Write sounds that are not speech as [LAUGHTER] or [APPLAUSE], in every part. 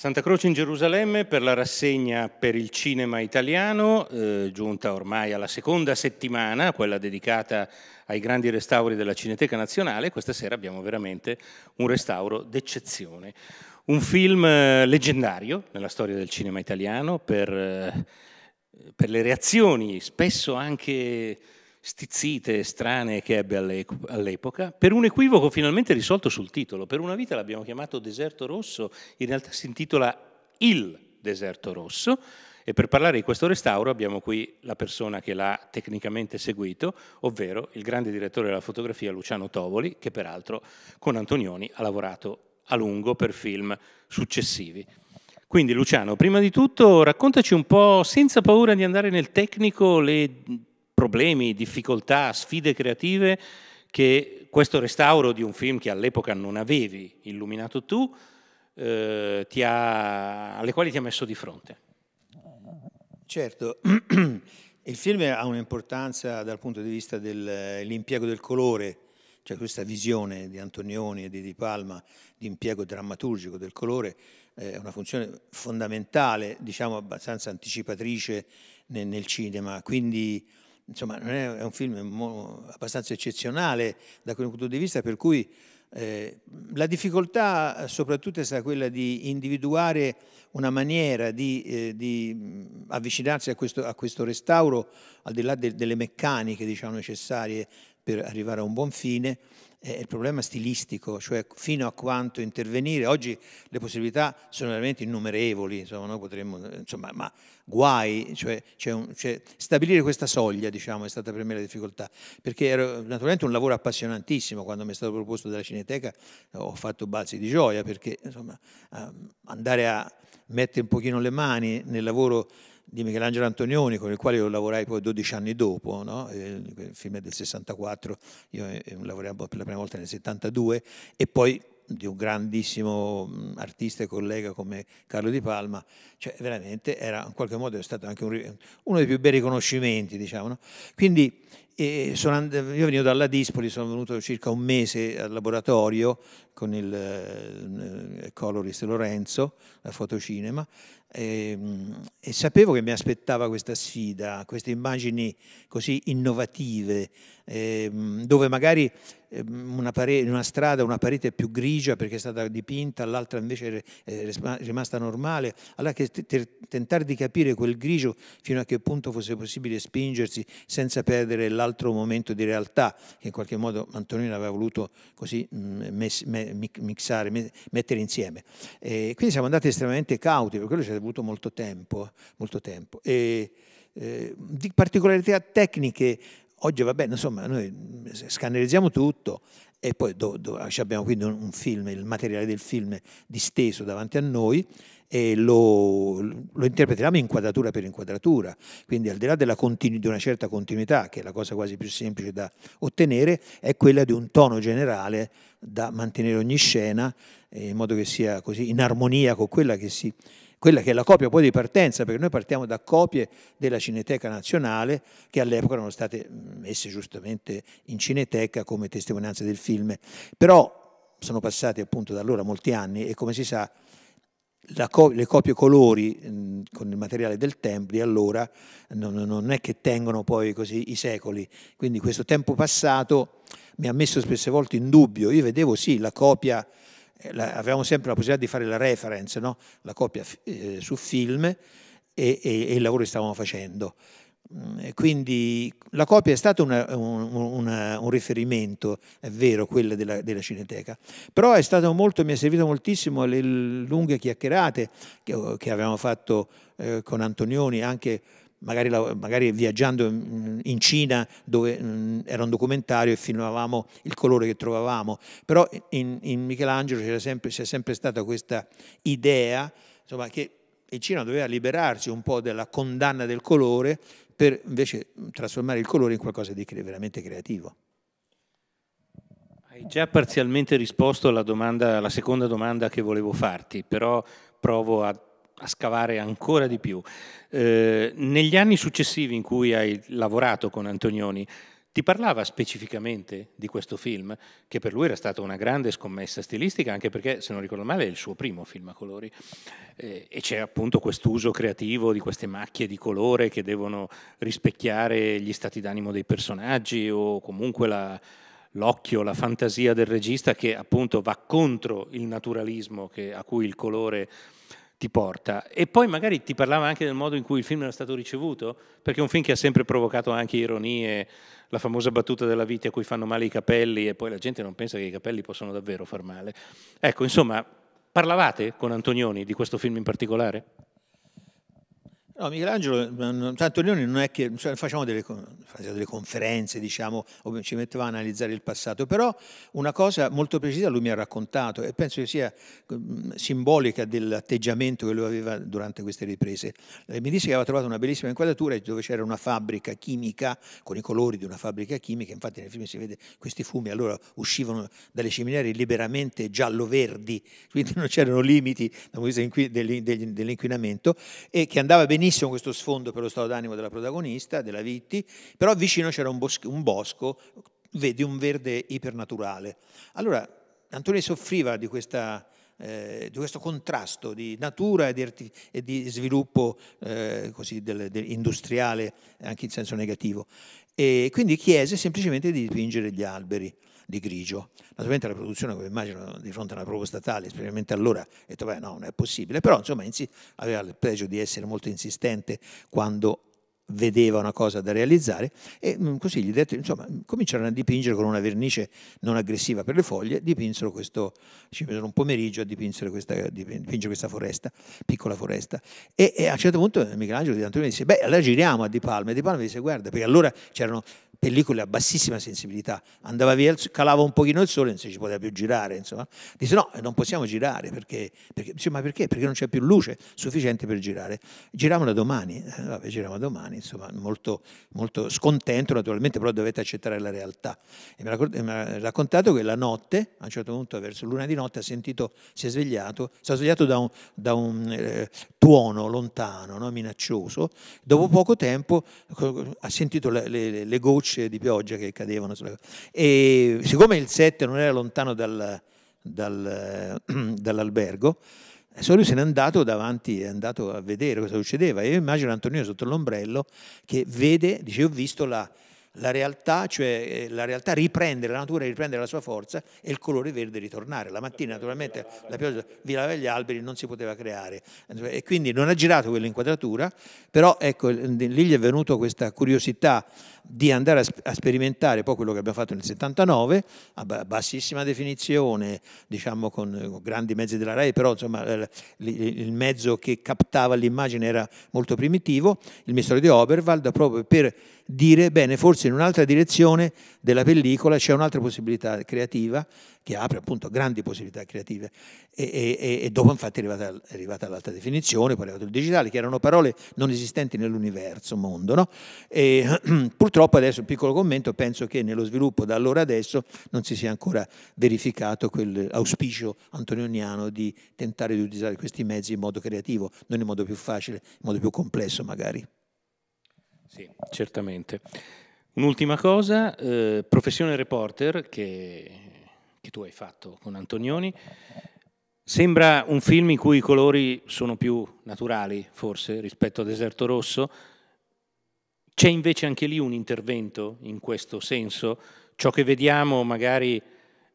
Santa Croce in Gerusalemme per la rassegna per il cinema italiano, eh, giunta ormai alla seconda settimana, quella dedicata ai grandi restauri della Cineteca Nazionale. Questa sera abbiamo veramente un restauro d'eccezione. Un film eh, leggendario nella storia del cinema italiano per, eh, per le reazioni spesso anche stizzite, strane che ebbe all'epoca, per un equivoco finalmente risolto sul titolo. Per una vita l'abbiamo chiamato Deserto Rosso, in realtà si intitola Il Deserto Rosso. E per parlare di questo restauro abbiamo qui la persona che l'ha tecnicamente seguito, ovvero il grande direttore della fotografia Luciano Tovoli, che peraltro con Antonioni ha lavorato a lungo per film successivi. Quindi Luciano, prima di tutto raccontaci un po', senza paura di andare nel tecnico, le problemi, difficoltà, sfide creative che questo restauro di un film che all'epoca non avevi illuminato tu, eh, ha, alle quali ti ha messo di fronte. Certo, [CLEARS THROAT] il film ha un'importanza dal punto di vista dell'impiego eh, del colore, cioè questa visione di Antonioni e di Di Palma di impiego drammaturgico del colore eh, è una funzione fondamentale, diciamo abbastanza anticipatrice nel, nel cinema, quindi insomma, è un film abbastanza eccezionale da quel punto di vista, per cui eh, la difficoltà soprattutto è stata quella di individuare una maniera di, eh, di mm, avvicinarsi a questo, a questo, restauro, al di là de, delle meccaniche diciamo, necessarie per arrivare a un buon fine è eh, il problema stilistico, cioè fino a quanto intervenire. Oggi le possibilità sono veramente innumerevoli, insomma, noi potremmo, insomma, ma guai, cioè, cioè cioè, stabilire questa soglia diciamo, è stata per me la difficoltà, perché era naturalmente un lavoro appassionantissimo, quando mi è stato proposto dalla Cineteca eh, ho fatto balzi di gioia, perché insomma, ehm, andare a mettere un pochino le mani nel lavoro di Michelangelo Antonioni, con il quale io lavorai poi 12 anni dopo, no? Eh, il film è del 64, io eh, lavoravo per la prima volta nel 72, e poi di un grandissimo artista e collega come Carlo Di Palma, cioè veramente era in qualche modo è stato anche un, uno dei più bei riconoscimenti, diciamo. No? Quindi And- io venivo dalla Dispoli, sono venuto circa un mese al laboratorio con il eh, colorist Lorenzo, da fotocinema, e, ehm, e, sapevo che mi aspettava questa sfida, queste immagini così innovative, eh, dove magari ehm, una, pare- una, strada, una parete è più grigia perché è stata dipinta, l'altra invece è rimasta normale, allora che t- tentare di capire quel grigio fino a che punto fosse possibile spingersi senza perdere la altro momento di realtà che in qualche modo Antonino aveva voluto così mm, mes, me, mixare, me, mettere insieme. E quindi siamo andati estremamente cauti, per quello ci è voluto molto tempo. Molto tempo. E, eh, di particolarità tecniche Oggi va bene, insomma, noi scannerizziamo tutto e poi do, do, abbiamo quindi un film, il materiale del film disteso davanti a noi e lo, lo interpretiamo inquadratura per inquadratura. Quindi al di là continu- di una certa continuità, che è la cosa quasi più semplice da ottenere, è quella di un tono generale da mantenere ogni scena eh, in modo che sia così in armonia con quella che si quella che è la copia poi di partenza, perché noi partiamo da copie della Cineteca Nazionale che all'epoca erano state mm, messe giustamente in Cineteca come testimonianza del film, però sono passati appunto da allora molti anni e come si sa co le copie colori mh, mm, con il materiale del tempo di allora non, non è che tengono poi così i secoli, quindi questo tempo passato mi ha messo spesse volte in dubbio, io vedevo sì la copia eh, la, avevamo sempre la possibilità di fare la reference, no? la copia eh, su film e, e, e, il lavoro che stavamo facendo. Mm, quindi la copia è stato una, un, una, un, riferimento, è vero, quella della, della Cineteca, però è stato molto, mi è servito moltissimo le lunghe chiacchierate che, che avevamo fatto eh, con Antonioni anche magari, magari viaggiando in Cina dove mm, era un documentario e filmavamo il colore che trovavamo, però in, in Michelangelo c'era sempre, c'è sempre stata questa idea insomma, che il Cina doveva liberarsi un po' dalla condanna del colore per invece trasformare il colore in qualcosa di veramente creativo. Hai già parzialmente risposto alla, domanda, alla seconda domanda che volevo farti, però provo a a scavare ancora di più. Eh, negli anni successivi in cui hai lavorato con Antonioni, ti parlava specificamente di questo film, che per lui era stata una grande scommessa stilistica, anche perché, se non ricordo male, è il suo primo film a colori. Eh, e c'è appunto quest'uso creativo di queste macchie di colore che devono rispecchiare gli stati d'animo dei personaggi o comunque la, l'occhio, la fantasia del regista che appunto va contro il naturalismo che, a cui il colore ti porta. E poi magari ti parlava anche del modo in cui il film era stato ricevuto, perché è un film che ha sempre provocato anche ironie, la famosa battuta della vita a cui fanno male i capelli e poi la gente non pensa che i capelli possono davvero far male. Ecco, insomma, parlavate con Antonioni di questo film in particolare? No, Michelangelo, mm, mm, noi non è che cioè, facciamo, delle, delle, conferenze, diciamo, ci metteva a analizzare il passato, però una cosa molto precisa lui mi ha raccontato e penso che sia mm, simbolica dell'atteggiamento che lui aveva durante queste riprese. Eh, mi disse che aveva trovato una bellissima inquadratura dove c'era una fabbrica chimica con i colori di una fabbrica chimica, infatti nel film si vede questi fumi, allora uscivano dalle ciminiere liberamente giallo-verdi, [LAUGHS] quindi non c'erano limiti dall'inquinamento e che andava benissimo benissimo questo sfondo per lo stato d'animo della protagonista, della Vitti, però vicino c'era un, bosco, un bosco di un verde ipernaturale. Allora Antonio soffriva di, questa, eh, di, questo contrasto di natura e di, arti- e di sviluppo eh, così, del, del industriale, anche in senso negativo. E quindi chiese semplicemente di dipingere gli alberi di grigio. Naturalmente la produzione, come immagino, di fronte a una prova statale, specialmente allora, ha detto, beh no, non è possibile, però insomma aveva il pregio di essere molto insistente quando vedeva una cosa da realizzare e mm, così gli detto, insomma, cominciarono a dipingere con una vernice non aggressiva per le foglie, dipinsero questo, ci presero un pomeriggio a dipingere questa, dipingere questa foresta, piccola foresta, e, e, a un certo punto Michelangelo di Antonio disse, beh, allora giriamo a Di Palma, e Di Palma disse, guarda, perché allora c'erano pellicole a bassissima sensibilità, andava via, calava un pochino il sole, non si ci poteva più girare, insomma. Disse no, non possiamo girare, perché, perché, ma perché? Perché non c'è più luce sufficiente per girare. Giravano domani, eh, vabbè, giravano domani, insomma, molto, molto scontento naturalmente, però dovete accettare la realtà. E mi ha raccontato che la notte, a un certo punto verso l'una di notte, ha sentito, si è svegliato, si è svegliato da un, da un eh, tuono lontano, no, minaccioso, dopo poco tempo ha sentito le, le, le gocce di pioggia che cadevano. Sulla... E siccome il 7 non era lontano dal, dal, [CLEARS THROAT] dall'albergo, Adesso lui se n'è andato davanti, è andato a vedere cosa succedeva. Io immagino Antonino sotto l'ombrello che vede, dice ho visto la, la realtà, cioè eh, la realtà riprende, la natura riprendere la sua forza e il colore verde ritornare. La mattina naturalmente la pioggia vi lava gli alberi, non si poteva creare e quindi non ha girato quell'inquadratura, però ecco, lì gli è venuta questa curiosità di andare a, sperimentare poi quello che abbiamo fatto nel 79 a bassissima definizione, diciamo con grandi mezzi della RAI, però insomma il mezzo che captava l'immagine era molto primitivo, il mistero di Oberwald, proprio per dire bene, forse in un'altra direzione della pellicola c'è un'altra possibilità creativa che apre appunto grandi possibilità creative e, e, e dopo infatti è arrivata, è arrivata l'alta definizione, poi è arrivato il digitale, che erano parole non esistenti nell'universo, mondo, no? E, [CLEARS THROAT] purtroppo Purtroppo adesso, piccolo commento, penso che nello sviluppo da allora adesso non si sia ancora verificato quell'auspicio antonioniano di tentare di utilizzare questi mezzi in modo creativo, non in modo più facile, in modo più complesso magari. Sì, certamente. Un'ultima cosa, eh, professione reporter che, che tu hai fatto con Antonioni, sembra un film in cui i colori sono più naturali forse rispetto a Deserto Rosso, c'è invece anche lì un intervento in questo senso? Ciò che vediamo magari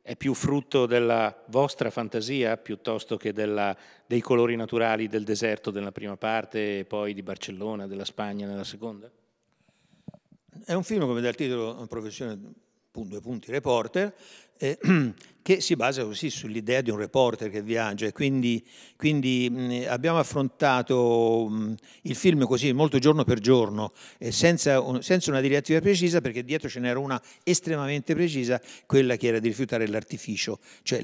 è più frutto della vostra fantasia piuttosto che della, dei colori naturali del deserto nella prima parte e poi di Barcellona, della Spagna nella seconda? È un film, come dal titolo Professione, punto, punti, reporter, eh, [CLEARS THROAT] che si basa così sull'idea di un reporter che viaggia. Quindi, quindi abbiamo affrontato il film così molto giorno per giorno, eh, senza, senza, una direttiva precisa, perché dietro ce n'era una estremamente precisa, quella che era di rifiutare l'artificio, cioè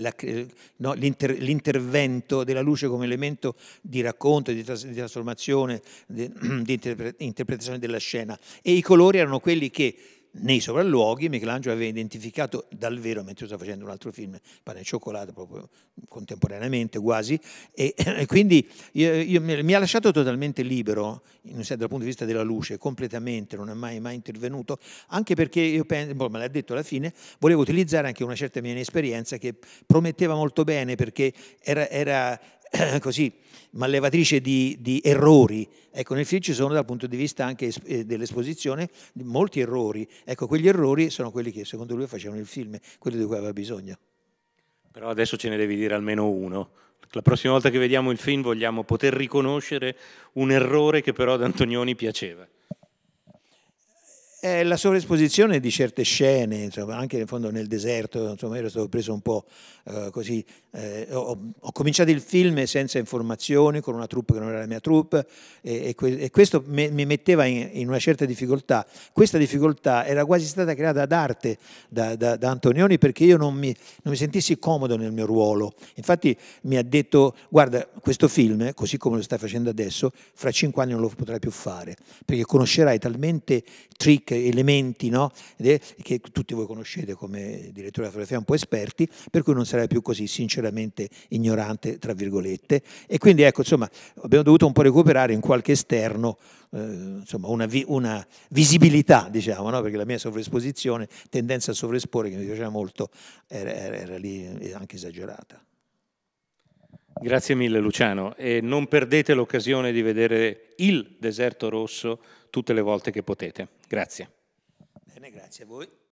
l'intervento no, della luce come elemento di racconto, di, tras di trasformazione, di, [CLEARS THROAT] di interpre interpretazione della scena. E i colori erano quelli che nei sopralluoghi Michelangelo aveva identificato dal vero, mentre stava facendo un altro film, Pane e Cioccolato, proprio contemporaneamente quasi, e, eh, e quindi io, io, mi ha lasciato totalmente libero in, dal punto di vista della luce, completamente, non è mai, mai intervenuto, anche perché io penso, boh, me l'ha detto alla fine, volevo utilizzare anche una certa mia inesperienza che prometteva molto bene perché era, era [CLEARS THROAT] così, mallevatrice di, di, errori. Ecco, nel film ci sono dal punto di vista anche eh, dell'esposizione molti errori. Ecco, quegli errori sono quelli che secondo lui facevano il film, quelli di cui aveva bisogno. Però adesso ce ne devi dire almeno uno. La prossima volta che vediamo il film vogliamo poter riconoscere un errore che però ad Antonioni piaceva eh, la sovraesposizione di certe scene, insomma, anche in fondo nel deserto, insomma, ero stato preso un po' eh, così. Eh, ho, ho, cominciato il film senza informazioni, con una troupe che non era la mia troupe, e, e, e questo me, mi metteva in, in, una certa difficoltà. Questa difficoltà era quasi stata creata ad arte da, da, da Antonioni perché io non mi, non mi, sentissi comodo nel mio ruolo. Infatti mi ha detto, guarda, questo film, così come lo stai facendo adesso, fra cinque anni non lo potrai più fare, perché conoscerai talmente trick elementi no? che tutti voi conoscete come direttore della fotografia un po' esperti, per cui non sarei più così sinceramente ignorante, tra virgolette. E quindi ecco, insomma, abbiamo dovuto un po' recuperare in qualche esterno eh, insomma, una, vi, una, visibilità, diciamo, no? perché la mia sovraesposizione, tendenza a sovraesporre, che mi piaceva molto, era, era, era lì anche esagerata. Grazie mille Luciano e non perdete l'occasione di vedere il deserto rosso tutte le volte che potete. Grazie. Bene, grazie a voi.